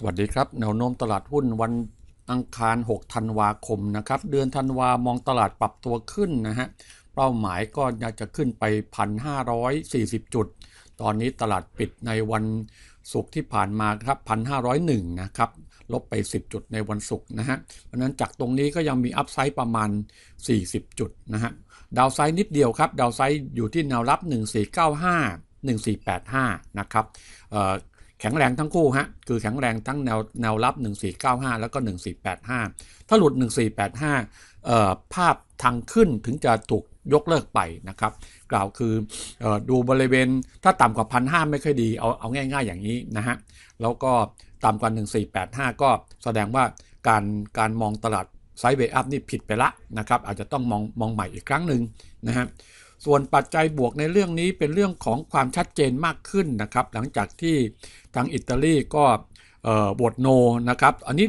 สวัสดีครับแนวโน้มตลาดหุ้นวันอังคาร6ธันวาคมนะครับ เดือนธันวามองตลาดปรับตัวขึ้นนะฮะเป้าหมายก็อยาจะขึ้นไป1,540 จุด ตอนนี้ตลาดปิดในวันศุกร์ที่ผ่านมาครับ1,501นะครับลบไป10จุดในวันศุกร์นะฮะเพราะนั้นจากตรงนี้ก็ยังมีอัพไซด์ประมาณ 40 จุดนะฮะดาวไซด์นิดเดียวครับดาวไซด์อยู่ที่แนวรับ 1495 1485นะครับแข็งแรงทั้งคู่ฮะ คือแข็งแรงทั้งแนวแนวรับ 1495 แล้วก็ 1485 ถ้าหลุด 1485เอ่อภาพทางขึ้นถึงจะถูกยกเลิกไปนะครับ กล่าวคือออดูบริเวณถ้าต่ำกว่าพันห้าไม่ค่อยดีเอาเอาง่าย ๆอย่างนี้นะฮะแล้วก็ต่ำกว่า 1485 ก็แสดงว่าการการมองตลาดไซด์เวอัพนี่ผิดไปละนะครับ อาจจะต้องมองมองใหม่อีกครั้งหนึ่งนะฮะส่วนปัจจัยบวกในเรื่องนี้เป็นเรื่องของความชัดเจนมากขึ้นนะครับ หลังจากที่ทางอิตาลีก็บทโนนะครับอันนี้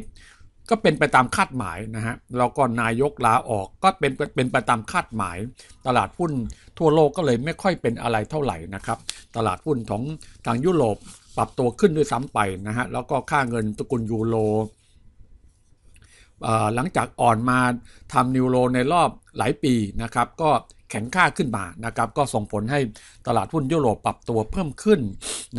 ก็เป็นไปตามคาดหมายนะฮะแล้วก็นายกลาออกก็เป็นเป็นไปตามคาดหมาย ตลาดหุ้นทั่วโลกก็เลยไม่ค่อยเป็นอะไรเท่าไหร่นะครับ ตลาดหุ้นของทางยุโรปปรับตัวขึ้นด้วยซ้ำไปนะฮะแล้วก็ค่าเงินตุะกุลยูโรหลังจากอ่อนมาทำนิวโรในรอบหลายปีนะครับก็แข็งค่าขึ้นมานะครับ ก็ส่งผลให้ตลาดหุ้นยุโรปปรับตัวเพิ่มขึ้น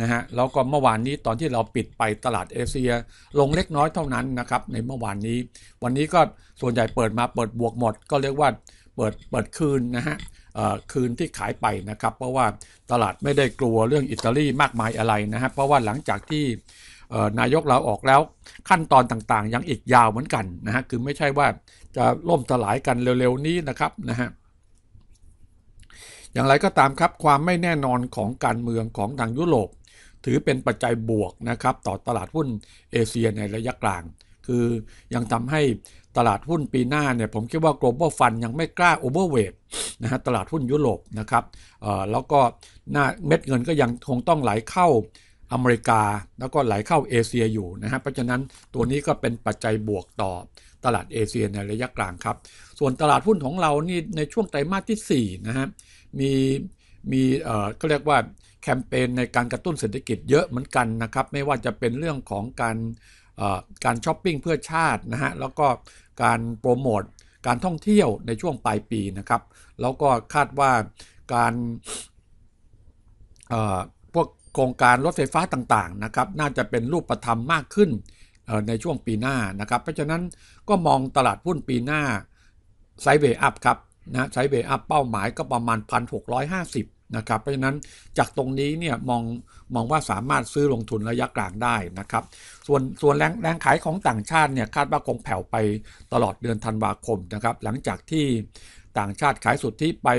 นะฮะ แล้วก็เมื่อวานนี้ตอนที่เราปิดไปตลาดเอเชีย ลงเล็กน้อยเท่านั้นนะครับ ในเมื่อวานนี้ วันนี้ก็ส่วนใหญ่เปิดมาเปิดบวกหมด ก็เรียกว่าเปิดเปิดคืนนะฮะคืนที่ขายไปนะครับ เพราะว่าตลาดไม่ได้กลัวเรื่องอิตาลีมากมายอะไรนะฮะ เพราะว่าหลังจากที่นายกเราออกแล้วขั้นตอนต่างๆ ยังอีกยาวเหมือนกันนะฮะ คือไม่ใช่ว่าจะล่มสลายกันเร็วๆ นี้นะครับนะฮะอย่างไรก็ตามครับความไม่แน่นอนของการเมืองของทางยุโรป ถือเป็นปัจจัยบวกนะครับต่อตลาดหุ้นเอเชียในระยะกลาง คือยังทำให้ตลาดหุ้นปีหน้าเนี่ย ผมคิดว่า global fund ยังไม่กล้า overweight นะฮะตลาดหุ้นยุโรปนะครับ แล้วก็หน้าเม็ดเงินก็ยังคงต้องไหลเข้าอเมริกาแล้วก็ไหลเข้าเอเชียอยู่นะฮะเพราะฉะนั้นตัวนี้ก็เป็นปัจจัยบวกต่อตลาดเอเชียในระยะกลางครับส่วนตลาดหุ้นของเรานี่ในช่วงไตรมาสที่ 4 นะฮะมีมีเอ่อก็เรียกว่าแคมเปญในการกระตุ้นเศรษฐกิจเยอะเหมือนกันนะครับไม่ว่าจะเป็นเรื่องของการการช้อปปิ้งเพื่อชาตินะฮะแล้วก็การโปรโมทการท่องเที่ยวในช่วงปลายปีนะครับ แล้วก็คาดว่าการพวกโครงการรถไฟฟ้าต่างๆนะครับน่าจะเป็นรูปธรรมมากขึ้นในช่วงปีหน้านะครับเพราะฉะนั้นก็มองตลาดหุ้นปีหน้าไซเวอัพครับนะไซเบอัพเป้าหมายก็ประมาณ 1,650 นะครับ เพราะฉะนั้นจากตรงนี้เนี่ยมองมองว่าสามารถซื้อลงทุนระยะกลางได้นะครับ ส่วนส่วนแรงแรงขายของต่างชาติเนี่ยคาดว่าคงแผ่วไปตลอดเดือนธันวาคมนะครับ หลังจากที่ต่างชาติขายสุดที่ไป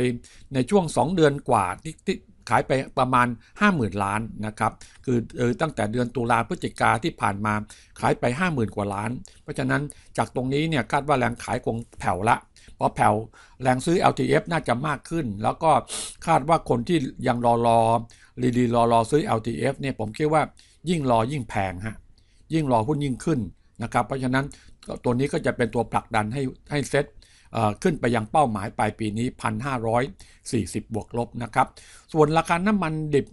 ในช่วง 2 เดือนกว่าที่ขายไปประมาณ 50,000 ล้านนะครับคือตั้งแต่เดือนตุลาพฤศจิกาที่ผ่านมาขายไป 50,000กว่าล้าน เพราะฉะนั้นจากตรงนี้เนี่ยคาดว่าแรงขายคงแผ่วละเพราะแผ่วแรงซื้อ LTF น่าจะมากขึ้น แล้วก็คาดว่าคนที่ยังรอรอรีดีรอรอซื้อ LTF เนี่ยผมคิดว่ายิ่งรอยิ่งแพงฮะยิ่งรอหุ้นยิ่งขึ้นนะครับเพราะฉะนั้นตัวนี้ก็จะเป็นตัวผลักดันให้ให้เซ็ตขึ้นไปยังเป้าหมายปลายปีนี้ 1,540 บวกลบนะครับ ส่วนราคาน้ำมันดิบ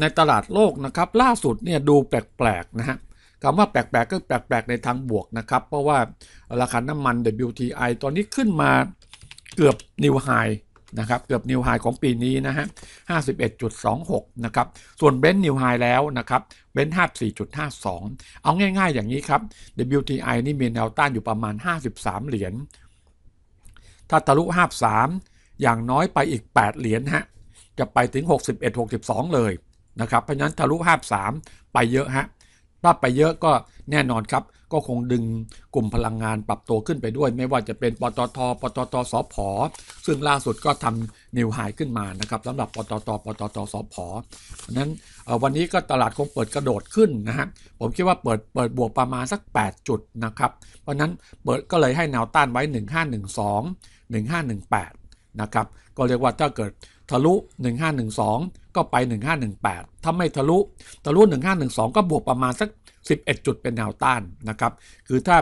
ในตลาดโลกนะครับ ล่าสุดเนี่ยดูแปลกๆนะฮะคำว่าแปลกๆก็แปลกๆในทางบวกนะครับ เพราะว่าราคาน้ำมัน WTI ตอนนี้ขึ้นมาเกือบนิวไฮนะครับเกือบนิวไฮของปีนี้นะฮะ51.26นะครับ ส่วนเบนซ์นิวไฮแล้วนะครับ เบนซ์54.52 เอาง่าย ๆอย่างนี้ครับ WTI นี่มีแนวต้านอยู่ประมาณ 53 เหรียญ ถ้าทะลุ53อย่างน้อยไปอีก 8 เหรียญฮะ จะไปถึง 61-62 เลยนะครับ เพราะฉะนั้นทะลุ53ไปเยอะฮะถ้าไปเยอะก็แน่นอนครับก็คงดึงกลุ่มพลังงานปรับตัวขึ้นไปด้วย ไม่ว่าจะเป็นปตท ปตทสพซึ่งล่าสุดก็ทำนิวไฮขึ้นมานะครับสำหรับปตท ปตทสพเพราะนั้นวันนี้ก็ตลาดคงเปิดกระโดดขึ้นนะฮะผมคิดว่าเปิดเปิดบวกประมาณสัก 8 จุดนะครับเพราะนั้นเปิดก็เลยให้แนวต้านไว้ 1512 1518 นะครับก็เรียกว่าถ้าเกิดทะลุ 1512 ก็ไป 1518 ถ้าไม่ทะลุ ทะลุ 1512 ก็บวกประมาณสัก 11 จุดเป็นแนวต้านนะครับ คือถ้า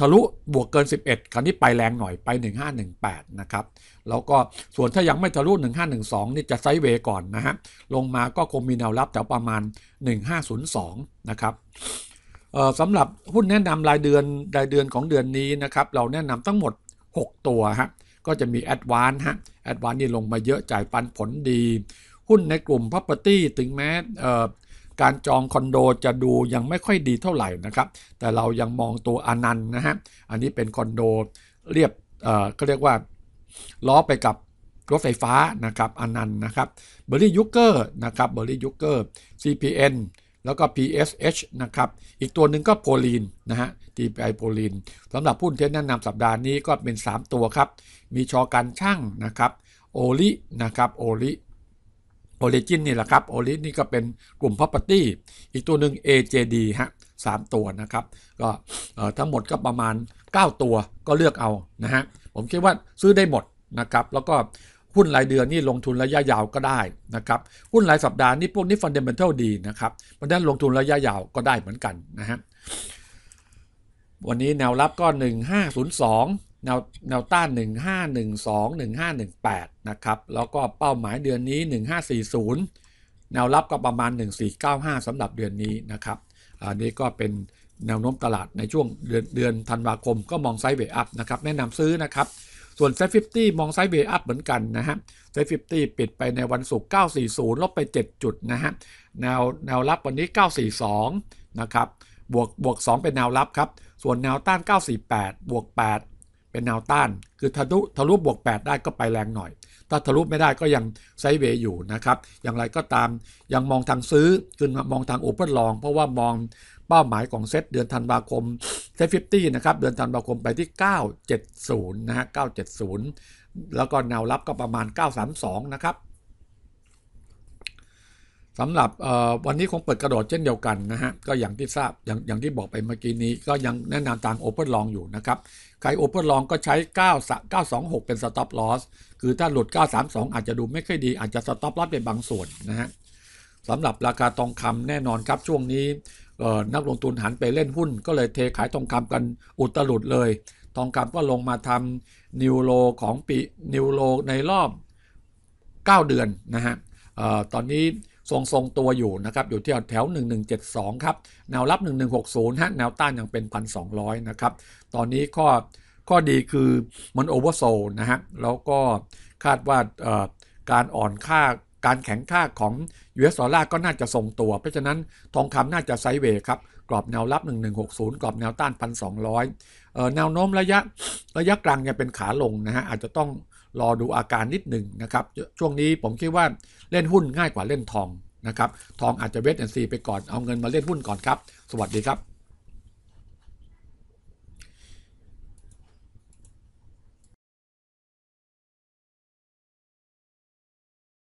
ทะลุบวกเกิน 11 คราวนี้ไปแรงหน่อยไป 1518 นะครับ แล้วก็ส่วนถ้ายังไม่ทะลุ 1512 นี่จะไซด์เวย์ก่อนนะฮะ ลงมาก็คงมีแนวรับแถวประมาณ 1502นะครับสำหรับหุ้นแนะนำรายเดือนรายเดือนของเดือนนี้นะครับเราแนะนำทั้งหมด 6 ตัวฮะก็จะมีแอดวานฮะแอดวานนี่ลงมาเยอะจ่ายปันผลดี หุ้นในกลุ่ม Property ถึงแม้การจองคอนโดจะดูยังไม่ค่อยดีเท่าไหร่นะครับแต่เรายังมองตัวอนันต์นะฮะอันนี้เป็นคอนโดเรียบก็เรียกว่า ล้อไปกับรถไฟฟ้านะครับอนันต์นะครับเบอร์รี่ยูเกอร์นะครับเบอร์รี่ยูเกอร์ CPN แล้วก็ PSH นะครับ อีกตัวหนึ่งก็โพลีนนะฮะ TPI โพลีนสำหรับพุ้นเทนแนะนำสัปดาห์นี้ก็เป็น 3 ตัวครับ มีชอการช่างนะครับ โอลินะครับ โอลิโอลิจินนี่แหละครับ โอลินี่ก็เป็นกลุ่ม Property อีกตัวหนึ่ง AJD ฮะสามตัวนะครับ ก็ทั้งหมดก็ประมาณ 9 ตัวก็เลือกเอานะฮะ ผมคิดว่าซื้อได้หมดนะครับ แล้วก็หุ้นรายเดือนนี่ลงทุนระยะยาวก็ได้นะครับหุ้นรายสัปดาห์นี่พวกนี้ฟันเดเมนทัลดีนะครับเพราะฉะนั้นลงทุนระยะยาวก็ได้เหมือนกันนะฮะวันนี้แนวรับก็ 1502 แนวแนวต้าน 1512 1518นะครับแล้วก็เป้าหมายเดือนนี้ 1540 แนวรับก็ประมาณ 1495 สำหรับเดือนนี้นะครับ อันนี้ก็เป็นแนวโน้มตลาดในช่วงเดือนเดือนธันวาคม ก็มองไซด์เวอัพนะครับแนะนำซื้อนะครับส่วนเซฟฟิฟตี้มองไซด์เบย์อัพเหมือนกันนะฮะเซฟฟิฟตี้ปิดไปในวันศุกร์ 940 ลบไป 7 จุดนะฮะแนวแนวรับวันนี้ 942 นะครับ บวกบวก 2 เป็นแนวรับครับ ส่วนแนวต้าน 948 บวก 8 เป็นแนวต้าน คือทะลุทะลุบวก 8 ได้ก็ไปแรงหน่อย ถ้าทะลุไม่ได้ก็ยังไซเวย์อยู่นะครับ อย่างไรก็ตามยังมองทางซื้อคือมองทางโอเปอร์ลอง เพราะว่ามองเป้าหมายของเซตเดือนธันวาคมเซตฟิฟตี้นะครับเดือนธันวาคมไปที่ 970 นะฮะ 970 แล้วก็แนวรับก็ประมาณ 932 นะครับสำหรับวันนี้คงเปิดกระโดดเช่นเดียวกันนะฮะก็อย่างที่ทราบอย่างอย่างที่บอกไปเมื่อกี้นี้ก็ยังแนะนำ่างโอเ n นลองอยู่นะครับ ใคร Open นลองก็ใช้ 9 926 เป็น Stop Loss คือถ้าหลุด 932 อาจจะดูไม่ค่อยดีอาจจะ Stop Loss เป็นบางส่วนนะฮะสำหรับราคาทองคำแน่นอนครับช่วงนี้นักลงทุนหันไปเล่นหุ้นก็เลยเทขายทองคำกันอุตลุดเลยทองคำก็ลงมาทำนิวโลของปีนิวโลในรอบ 9 เดือนนะฮะตอนนี้ทรงทรงตัวอยู่นะครับอยู่ที่แถว1172 ครับแนวรับ 1160ฮะแนวต้านยังเป็น 1,200 นะครับ ตอนนี้ข้อข้อดีคือมันโอเวอร์โซนะฮะแล้วก็คาดว่าการอ่อนค่าการแข็งค่าของ US ดอลลาร์ก็น่าจะทรงตัว เพราะฉะนั้นทองคำน่าจะไซเวย์ครับ กรอบแนวรับ 1160 กรอบแนวต้าน 1,200 แนวโน้มระยะ ระยะกลางเนี่ยเป็นขาลงนะฮะอาจจะต้องรอดูอาการนิดหนึ่งนะครับช่วงนี้ผมคิดว่าเล่นหุ้นง่ายกว่าเล่นทองนะครับทองอาจจะเวทแอนซีไปก่อนเอาเงินมาเล่นหุ้นก่อนครับสวัสดีครับ